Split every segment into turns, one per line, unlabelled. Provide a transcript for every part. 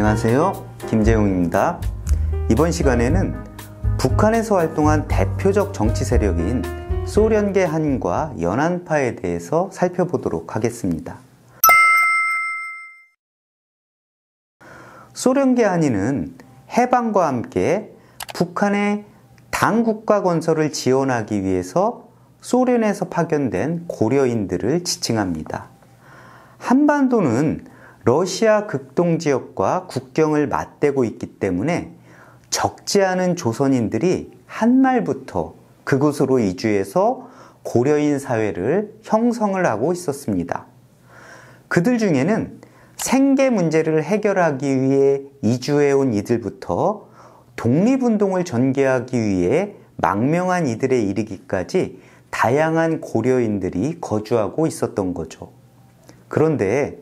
안녕하세요. 김재용입니다. 이번 시간에는 북한에서 활동한 대표적 정치 세력인 소련계 한과 연안파에 대해서 살펴보도록 하겠습니다. 소련계 한인은 해방과 함께 북한의 당 국가 건설을 지원하기 위해서 소련에서 파견된 고려인들을 지칭합니다. 한반도는 러시아 극동 지역과 국경을 맞대고 있기 때문에 적지 않은 조선인들이 한말부터 그곳으로 이주해서 고려인 사회를 형성을 하고 있었습니다. 그들 중에는 생계 문제를 해결하기 위해 이주해온 이들부터 독립운동을 전개하기 위해 망명한 이들에 이르기까지 다양한 고려인들이 거주하고 있었던 거죠. 그런데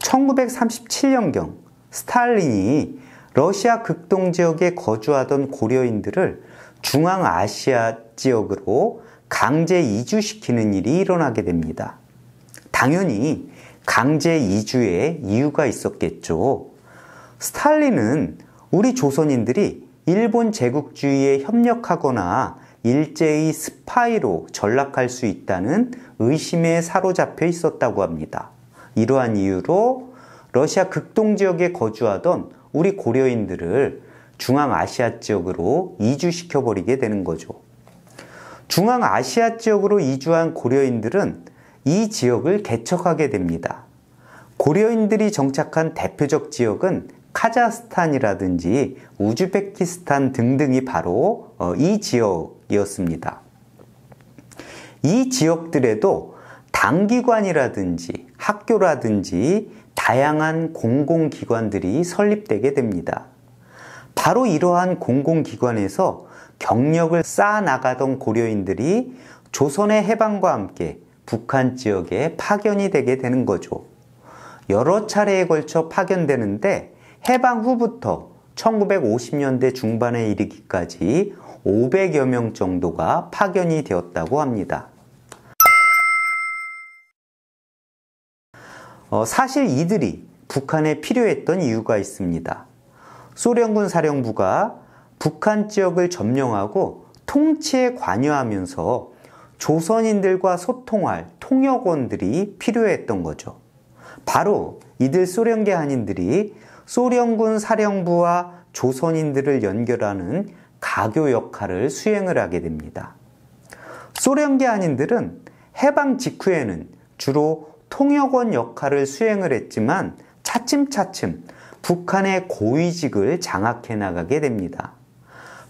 1937년경 스탈린이 러시아 극동 지역에 거주하던 고려인들을 중앙아시아 지역으로 강제 이주시키는 일이 일어나게 됩니다. 당연히 강제 이주의 이유가 있었겠죠. 스탈린은 우리 조선인들이 일본 제국주의에 협력하거나 일제의 스파이로 전락할 수 있다는 의심에 사로잡혀 있었다고 합니다. 이러한 이유로 러시아 극동 지역에 거주하던 우리 고려인들을 중앙아시아 지역으로 이주시켜 버리게 되는 거죠. 중앙아시아 지역으로 이주한 고려인들은 이 지역을 개척하게 됩니다. 고려인들이 정착한 대표적 지역은 카자흐스탄이라든지 우즈베키스탄 등등이 바로 어, 이 지역이었습니다. 이 지역들에도 당기관이라든지 학교라든지 다양한 공공기관들이 설립되게 됩니다. 바로 이러한 공공기관에서 경력을 쌓아나가던 고려인들이 조선의 해방과 함께 북한 지역에 파견이 되게 되는 거죠. 여러 차례에 걸쳐 파견되는데 해방 후부터 1950년대 중반에 이르기까지 500여 명 정도가 파견이 되었다고 합니다. 어, 사실 이들이 북한에 필요했던 이유가 있습니다. 소련군 사령부가 북한 지역을 점령하고 통치에 관여하면서 조선인들과 소통할 통역원들이 필요했던 거죠. 바로 이들 소련계 한인들이 소련군 사령부와 조선인들을 연결하는 가교 역할을 수행을 하게 됩니다. 소련계 한인들은 해방 직후에는 주로 통역원 역할을 수행을 했지만 차츰차츰 북한의 고위직을 장악해 나가게 됩니다.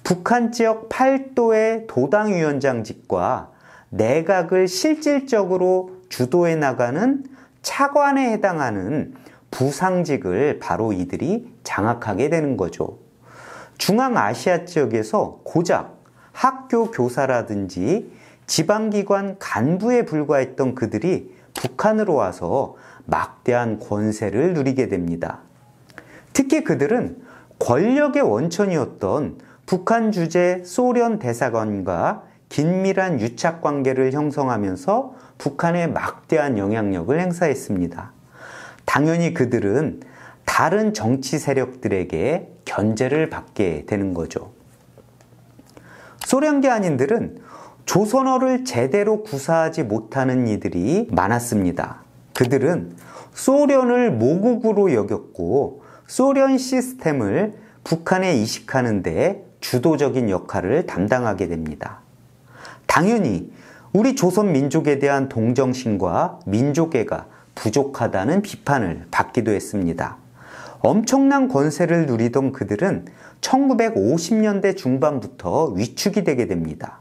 북한 지역 8도의 도당위원장직과 내각을 실질적으로 주도해 나가는 차관에 해당하는 부상직을 바로 이들이 장악하게 되는 거죠. 중앙아시아 지역에서 고작 학교 교사라든지 지방기관 간부에 불과했던 그들이 북한으로 와서 막대한 권세를 누리게 됩니다. 특히 그들은 권력의 원천이었던 북한 주재 소련 대사관과 긴밀한 유착 관계를 형성하면서 북한에 막대한 영향력을 행사했습니다. 당연히 그들은 다른 정치 세력들에게 견제를 받게 되는 거죠. 소련계 한인들은 조선어를 제대로 구사하지 못하는 이들이 많았습니다. 그들은 소련을 모국으로 여겼고 소련 시스템을 북한에 이식하는데 주도적인 역할을 담당하게 됩니다. 당연히 우리 조선 민족에 대한 동정심과 민족애가 부족하다는 비판을 받기도 했습니다. 엄청난 권세를 누리던 그들은 1950년대 중반부터 위축이 되게 됩니다.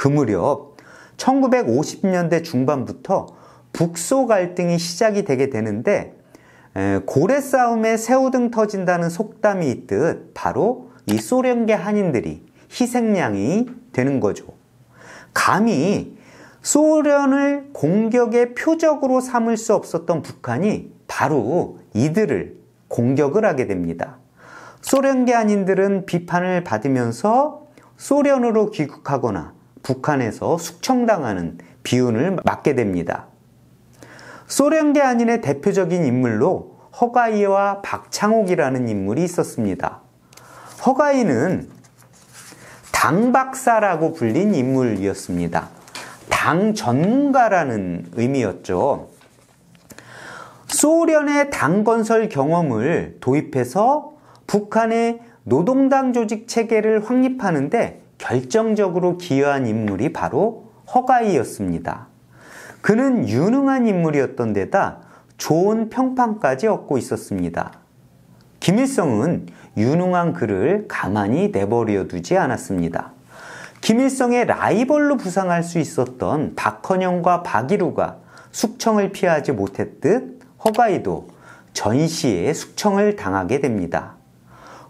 그 무렵 1950년대 중반부터 북소 갈등이 시작이 되게 되는데 고래 싸움에 새우등 터진다는 속담이 있듯 바로 이 소련계 한인들이 희생양이 되는 거죠. 감히 소련을 공격의 표적으로 삼을 수 없었던 북한이 바로 이들을 공격을 하게 됩니다. 소련계 한인들은 비판을 받으면서 소련으로 귀국하거나 북한에서 숙청당하는 비운을 맞게 됩니다. 소련계 아인의 대표적인 인물로 허가이와 박창옥이라는 인물이 있었습니다. 허가이는 당박사라고 불린 인물이었습니다. 당 전문가라는 의미였죠. 소련의 당 건설 경험을 도입해서 북한의 노동당 조직 체계를 확립하는데 결정적으로 기여한 인물이 바로 허가이였습니다. 그는 유능한 인물이었던 데다 좋은 평판까지 얻고 있었습니다. 김일성은 유능한 그를 가만히 내버려 두지 않았습니다. 김일성의 라이벌로 부상할 수 있었던 박헌영과 박일우가 숙청을 피하지 못했듯 허가이도 전시에 숙청을 당하게 됩니다.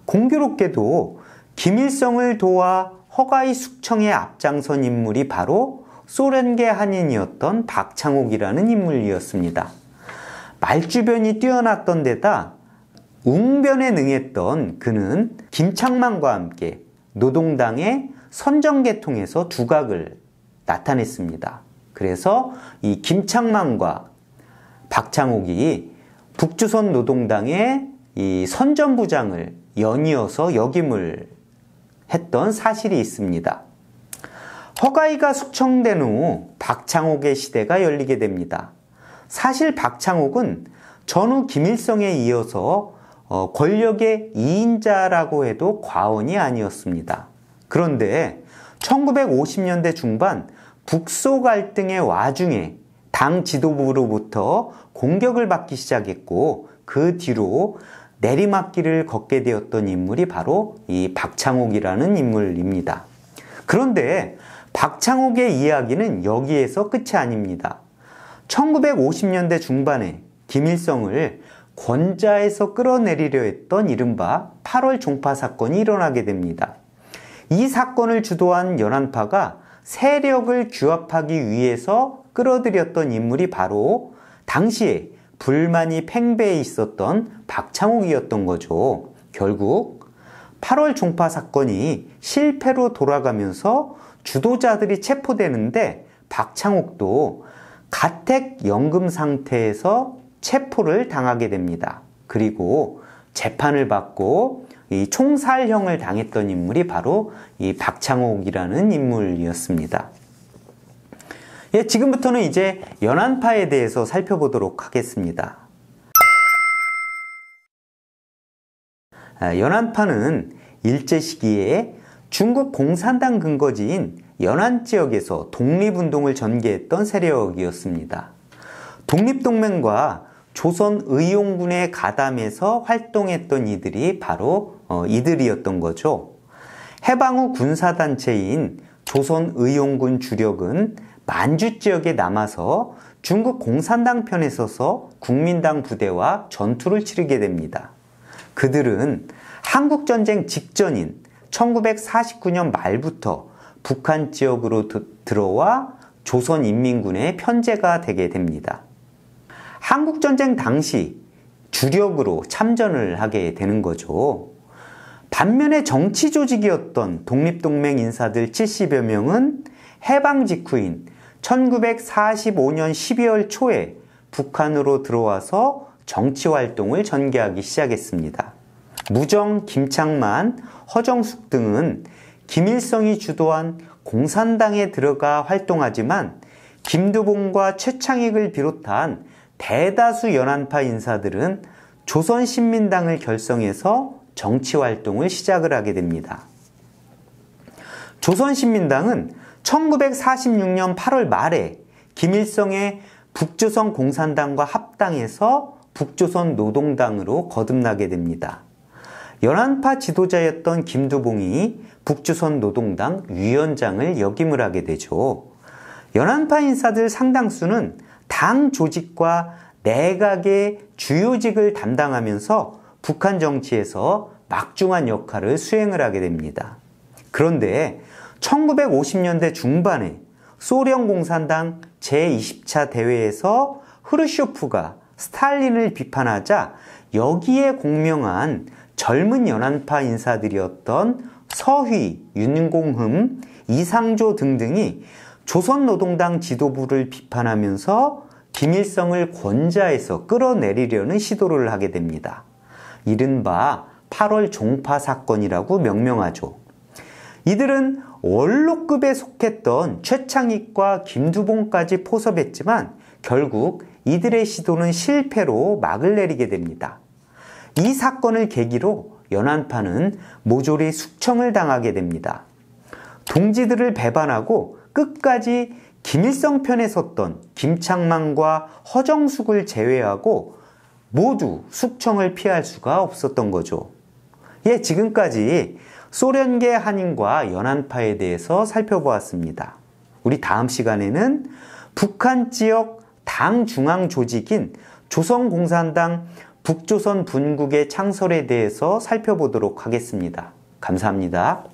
공교롭게도 김일성을 도와 허가의숙청의 앞장선 인물이 바로 소련계 한인이었던 박창옥이라는 인물이었습니다. 말주변이 뛰어났던 데다 웅변에 능했던 그는 김창만과 함께 노동당의 선정계통에서 두각을 나타냈습니다. 그래서 이 김창만과 박창옥이 북주선 노동당의 이 선전부장을 연이어서 역임을 했던 사실이 있습니다. 허가이가 숙청된 후 박창옥의 시대가 열리게 됩니다. 사실 박창옥은 전후 김일성에 이어서 어, 권력의 2인자라고 해도 과언이 아니었습니다. 그런데 1950년대 중반 북소 갈등의 와중에 당 지도부로부터 공격을 받기 시작했고 그 뒤로 내리막길을 걷게 되었던 인물이 바로 이박창옥이라는 인물입니다. 그런데 박창옥의 이야기는 여기에서 끝이 아닙니다. 1950년대 중반에 김일성을 권좌에서 끌어내리려 했던 이른바 8월 종파 사건이 일어나게 됩니다. 이 사건을 주도한 연안파가 세력을 규합하기 위해서 끌어들였던 인물이 바로 당시에 불만이 팽배해 있었던 박창욱이었던 거죠. 결국 8월 종파 사건이 실패로 돌아가면서 주도자들이 체포되는데 박창욱도 가택 연금 상태에서 체포를 당하게 됩니다. 그리고 재판을 받고 이 총살형을 당했던 인물이 바로 이 박창욱이라는 인물이었습니다. 예, 지금부터는 이제 연안파에 대해서 살펴보도록 하겠습니다. 아, 연안파는 일제 시기에 중국 공산당 근거지인 연안 지역에서 독립운동을 전개했던 세력이었습니다. 독립동맹과 조선 의용군의 가담에서 활동했던 이들이 바로 어, 이들이었던 거죠. 해방 후 군사단체인 조선 의용군 주력은 만주 지역에 남아서 중국 공산당 편에 서서 국민당 부대와 전투를 치르게 됩니다. 그들은 한국전쟁 직전인 1949년 말부터 북한 지역으로 들어와 조선인민군의 편제가 되게 됩니다. 한국전쟁 당시 주력으로 참전을 하게 되는 거죠. 반면에 정치 조직이었던 독립동맹 인사들 70여 명은 해방 직후인 1945년 12월 초에 북한으로 들어와서 정치 활동을 전개하기 시작했습니다. 무정, 김창만, 허정숙 등은 김일성이 주도한 공산당에 들어가 활동하지만 김두봉과 최창익을 비롯한 대다수 연안파 인사들은 조선신민당을 결성해서 정치 활동을 시작을 하게 됩니다. 조선신민당은 1946년 8월 말에 김일성의 북조선 공산당과 합당해서 북조선 노동당으로 거듭나게 됩니다. 연안파 지도자였던 김두봉이 북조선 노동당 위원장을 역임을 하게 되죠. 연안파 인사들 상당수는 당 조직과 내각의 주요직을 담당하면서 북한 정치에서 막중한 역할을 수행을 하게 됩니다. 그런데 1950년대 중반에 소련 공산당 제20차 대회에서 흐르쇼프가 스탈린을 비판하자 여기에 공명한 젊은 연안파 인사들이었던 서휘, 윤공흠, 이상조 등등이 조선노동당 지도부를 비판하면서 김일성을 권좌에서 끌어내리려는 시도를 하게 됩니다. 이른바 8월 종파 사건이라고 명명하죠. 이들은 원로급에 속했던 최창익과 김두봉까지 포섭했지만 결국 이들의 시도는 실패로 막을 내리게 됩니다. 이 사건을 계기로 연안파는 모조리 숙청을 당하게 됩니다. 동지들을 배반하고 끝까지 김일성 편에 섰던 김창만과 허정숙을 제외하고 모두 숙청을 피할 수가 없었던 거죠. 예, 지금까지 소련계 한인과 연안파에 대해서 살펴보았습니다. 우리 다음 시간에는 북한 지역 당 중앙 조직인 조선공산당 북조선 분국의 창설에 대해서 살펴보도록 하겠습니다. 감사합니다.